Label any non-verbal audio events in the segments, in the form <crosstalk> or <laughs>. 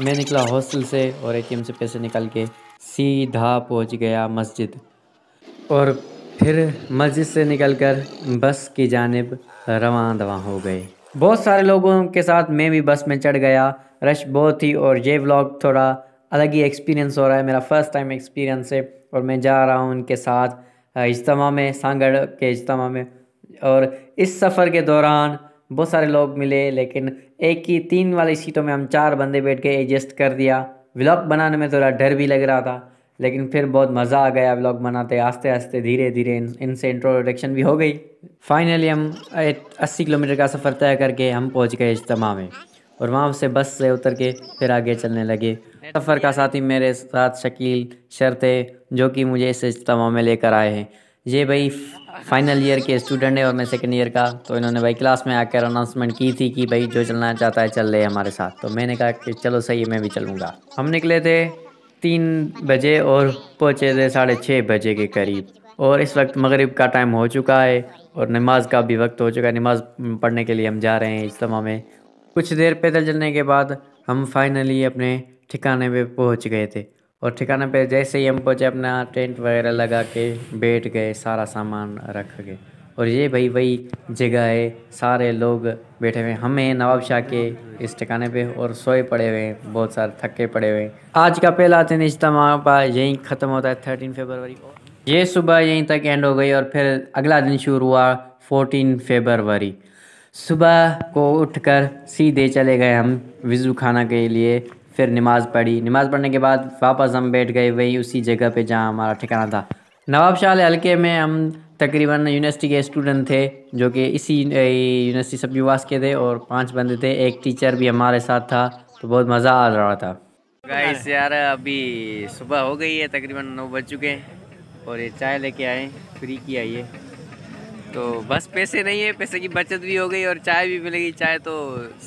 मैं निकला हॉस्टल से और एटीएम से पैसे निकाल के सीधा पहुंच गया मस्जिद और फिर मस्जिद से निकलकर बस की जानब रवा दवा हो गए बहुत सारे लोगों के साथ मैं भी बस में चढ़ गया रश बहुत थी और ये व्लॉग थोड़ा अलग ही एक्सपीरियंस हो रहा है मेरा फ़र्स्ट टाइम एक्सपीरियंस है और मैं जा रहा हूँ उनके साथ इजतम में सांगड़ के इजतम में और इस सफ़र के दौरान बहुत सारे लोग मिले लेकिन एक ही तीन वाली सीटों में हम चार बंदे बैठ के एडजस्ट कर दिया व्लॉग बनाने में थोड़ा डर भी लग रहा था लेकिन फिर बहुत मज़ा आ गया व्लॉग बनाते आस्ते आस्ते धीरे धीरे इनसे इंट्रोडक्शन भी हो गई फाइनली हम अस्सी किलोमीटर का सफ़र तय करके हम पहुंच गए इज्तम में और वहाँ से बस से उतर के फिर आगे चलने लगे सफ़र का साथी मेरे साथ शकील शर थे जो कि मुझे इस इज्तम में लेकर आए हैं ये भाई फाइनल ईयर के स्टूडेंट है और मैं सेकेंड ईयर का तो इन्होंने भाई क्लास में आकर अनाउंसमेंट की थी कि भाई जो चलना चाहता है चल रहे हमारे साथ तो मैंने कहा कि चलो सही है मैं भी चलूँगा हम निकले थे तीन बजे और पहुँचे थे साढ़े छः बजे के करीब और इस वक्त मगरिब का टाइम हो चुका है और नमाज का भी वक्त हो चुका है नमाज पढ़ने के लिए हम जा रहे हैं इज्तम में कुछ देर पैदल चलने के बाद हम फाइनली अपने ठिकाने पे पहुंच गए थे और ठिकाने पे जैसे ही हम पहुँचे अपना टेंट वगैरह लगा के बैठ गए सारा सामान रख गए और ये भाई वही जगह है सारे लोग बैठे हुए हमें नवाब शाह के इस ठिकाने पे और सोए पड़े हुए हैं बहुत सारे थके पड़े हुए हैं आज का पहला दिन इज्तम यहीं ख़त्म होता है थर्टीन फेबरवरी को ये सुबह यहीं तक एंड हो गई और फिर अगला दिन शुरू हुआ फोर्टीन फेबरवरी सुबह को उठकर सीधे चले गए हम विजू खाना के लिए फिर नमाज़ पढ़ी नमाज़ पढ़ने के बाद वापस हम बैठ गए वही उसी जगह पे जहाँ हमारा ठिकाना था नवाब शाह हल्के में हम तकरीबन यूनिवर्सिटी के स्टूडेंट थे जो कि इसी यूनिवर्सिटी सब युवास के थे और पांच बंदे थे एक टीचर भी हमारे साथ था तो बहुत मज़ा आ रहा था गाइस यार अभी सुबह हो गई है तकरीबन नौ बज चुके हैं और ये चाय लेके आए फ्री की आई है तो बस पैसे नहीं है पैसे की बचत भी हो गई और चाय भी मिलेगी चाय तो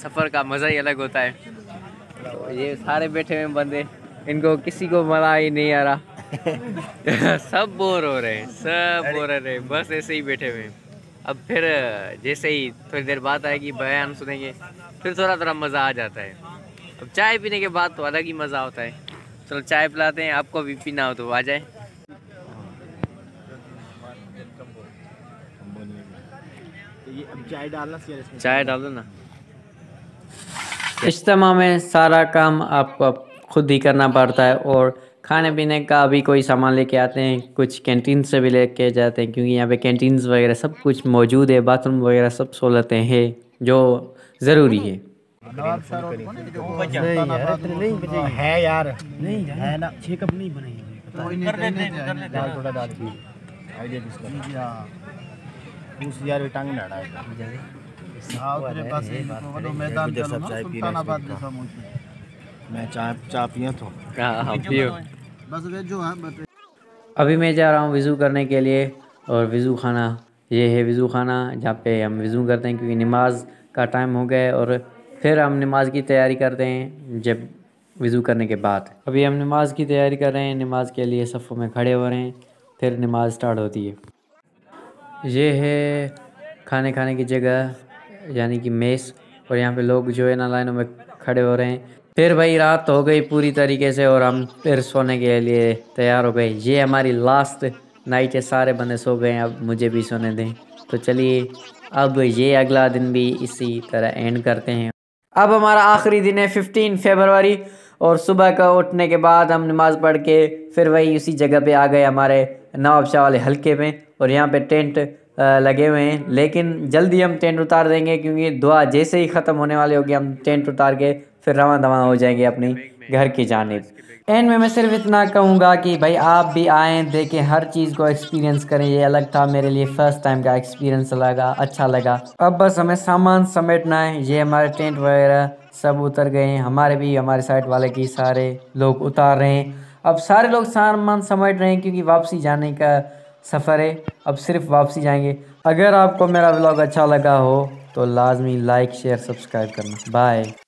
सफ़र का मज़ा ही अलग होता है ये सारे बैठे हुए बंदे इनको किसी को मजा ही नहीं आ रहा <laughs> सब बोर हो रहे हैं सब बोर हो रहे हैं बस ऐसे ही बैठे हुए अब फिर जैसे ही थोड़ी देर बाद आएगी बयान सुनेंगे फिर थोड़ा थोड़ा मज़ा आ जाता है अब चाय पीने के बाद तो अलग ही मज़ा होता है चलो चाय पिलाते हैं आपको भी पीना हो तो आ जाए चाय हाँ। डालना चाय डाल दो ना इज्तम में सारा काम आपको खुद ही करना पड़ता है और खाने पीने का भी कोई सामान लेके आते हैं कुछ कैंटीन से भी लेके जाते हैं क्योंकि यहाँ पे कैंटीन वगैरह सब कुछ मौजूद है बाथरूम वगैरह सब सहूलतें हैं जो ज़रूरी तो है यार नहीं नहीं तो। हाँ, हाँ, अभी मैं जा रहा हूँ वज़ू करने के लिए और वज़ू खाना ये है वज़ू खाना जहाँ पे हम वज़ू करते हैं क्योंकि नमाज का टाइम हो गया है और फिर हम नमाज की तैयारी करते हैं जब वज़ू करने के बाद अभी हम नमाज की तैयारी कर रहे हैं नमाज के लिए सफ़ों में खड़े हो रहे हैं फिर नमाज स्टार्ट होती है ये है खाने खाने की जगह यानी कि मेस और यहाँ पे लोग जो है ना लाइनों में खड़े हो रहे हैं फिर भाई रात हो गई पूरी तरीके से और हम फिर सोने के लिए तैयार हो गए ये हमारी लास्ट नाइट है सारे बंदे सो गए अब मुझे भी सोने दें तो चलिए अब ये अगला दिन भी इसी तरह एंड करते हैं अब हमारा आखिरी दिन है फिफ्टीन फेबरवरी और सुबह का उठने के बाद हम नमाज़ पढ़ के फिर वही उसी जगह पे आ गए हमारे नवाबशाह वाले हल्के में और यहाँ पे टेंट लगे हुए हैं लेकिन जल्दी हम टेंट उतार देंगे क्योंकि दुआ जैसे ही ख़त्म होने वाली होगी हम टेंट उतार के फिर रवा दवा हो जाएंगे अपनी घर की जानब एंड में मैं सिर्फ इतना कहूँगा कि भाई आप भी आएँ देखें हर चीज़ को एक्सपीरियंस करें ये अलग था मेरे लिए फ़र्स्ट टाइम का एक्सपीरियंस लगा अच्छा लगा अब बस हमें सामान समेटना है ये हमारे टेंट वगैरह सब उतर गए हैं हमारे भी हमारे साइड वाले की सारे लोग उतार रहे हैं अब सारे लोग सामान समेट रहे हैं क्योंकि वापसी जाने का सफ़र है अब सिर्फ वापसी जाएंगे अगर आपको मेरा ब्लॉग अच्छा लगा हो तो लाजमी लाइक शेयर सब्सक्राइब करना बाय